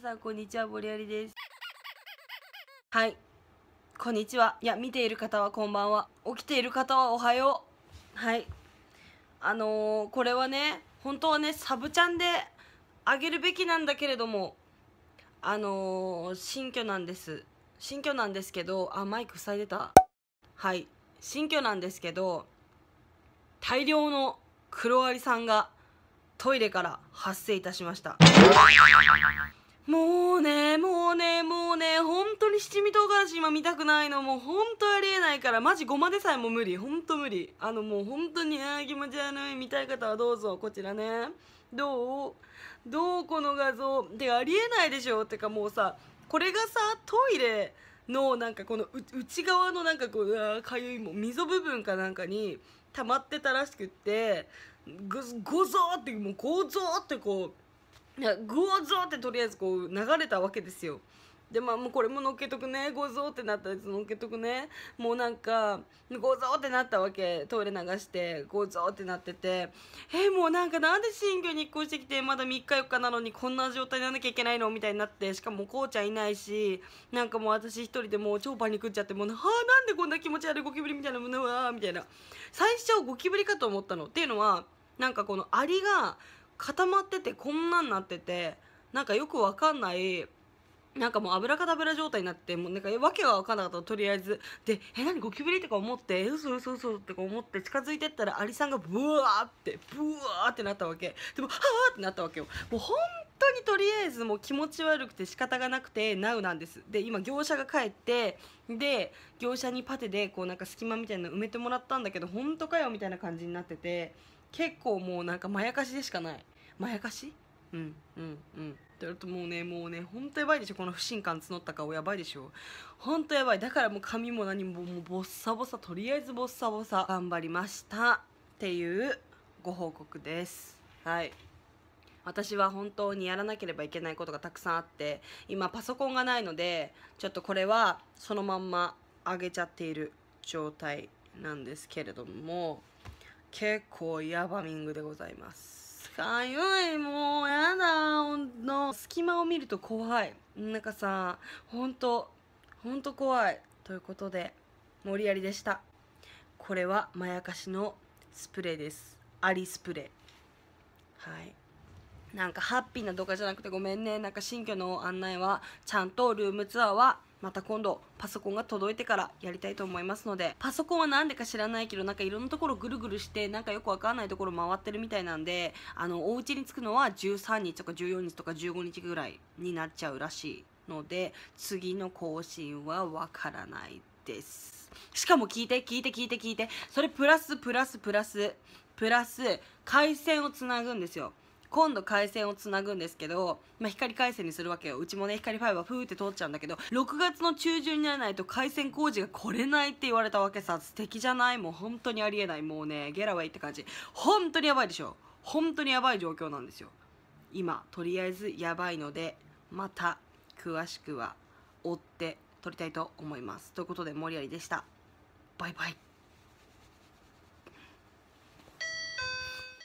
さんこんにちはボリアリですはいこんにちはいや見ている方はこんばんは起きている方はおはようはいあのー、これはね本当はねサブチャンであげるべきなんだけれどもあのー、新居なんです新居なんですけどあマイク塞いでたはい新居なんですけど大量のクロアリさんがトイレから発生いたしましたもうねもうねもうね本当に七味唐辛子今見たくないのもう本当ありえないからマジごまでさえも無理本当無理あのもう本当にあ気持ち悪い見たい方はどうぞこちらねどうどうこの画像てありえないでしょってかもうさこれがさトイレのなんかこの内側のなんかこうかゆいも溝部分かなんかに溜まってたらしくってごぞーってもうこうぞーってこうグオゾーってとりあえずこう流れたわけですよでまあもうこれも乗っけとくねゴゾーってなったやつ乗っけとくねもうなんかゴゾーってなったわけトイレ流してゴゾーってなっててえもうなんかなんで新居に引っ越してきてまだ3日4日なのにこんな状態にならなきゃいけないのみたいになってしかもこうちゃんいないしなんかもう私一人でもう超パニクっちゃってもうはあなんでこんな気持ち悪いゴキブリみたいなものはみたいな最初ゴキブリかと思ったのっていうのはなんかこのアリが固まっててこんなんなっててなんかよくわかんないなんかもう油かたぶら状態になってもうなんか訳が分かんなかったとりあえずで「え何ゴキブリ?」とか思って「嘘嘘嘘とか思って近づいてったらアリさんがブワーってブワーってなったわけでも「はあ!」ってなったわけよもう本当にとりあえずもう気持ち悪くて仕方がなくて「ナウなんですで今業者が帰ってで業者にパテでこうなんか隙間みたいなの埋めてもらったんだけど本当かよみたいな感じになってて。結構もうなんかまやかしでしかないまやかしうんうんうんるともうねもうねほんとやばいでしょこの不信感募った顔やばいでしょほんとやばいだからもう髪も何ももうボッサボサとりあえずボッサボサ頑張りましたっていうご報告ですはい私は本当にやらなければいけないことがたくさんあって今パソコンがないのでちょっとこれはそのまんま上げちゃっている状態なんですけれども結構ヤバミングでございますかゆいもうやだの隙間を見ると怖いなんかさほんとほんと怖いということで森やりでしたこれはまやかしのスプレーですアリスプレーはいなんかハッピーな動画じゃなくてごめんねなんか新居の案内はちゃんとルームツアーはまた今度パソコンが届いてからやりたいと思いますのでパソコンは何でか知らないけどなんかいろんなところぐるぐるしてなんかよくわかんないところ回ってるみたいなんであのお家に着くのは13日とか14日とか15日ぐらいになっちゃうらしいので次の更新はわからないですしかも聞いて聞いて聞いて聞いてそれプラスプラスプラスプラス回線をつなぐんですよ今度回線をつなぐんですけど、まあ、光回線にするわけようちもね光ファイバーふーって通っちゃうんだけど6月の中旬にならないと回線工事が来れないって言われたわけさ素敵じゃないもう本当にありえないもうねゲラウェイって感じ本当にやばいでしょ本当にやばい状況なんですよ今とりあえずやばいのでまた詳しくは追って撮りたいと思いますということで森有でしたバイバイ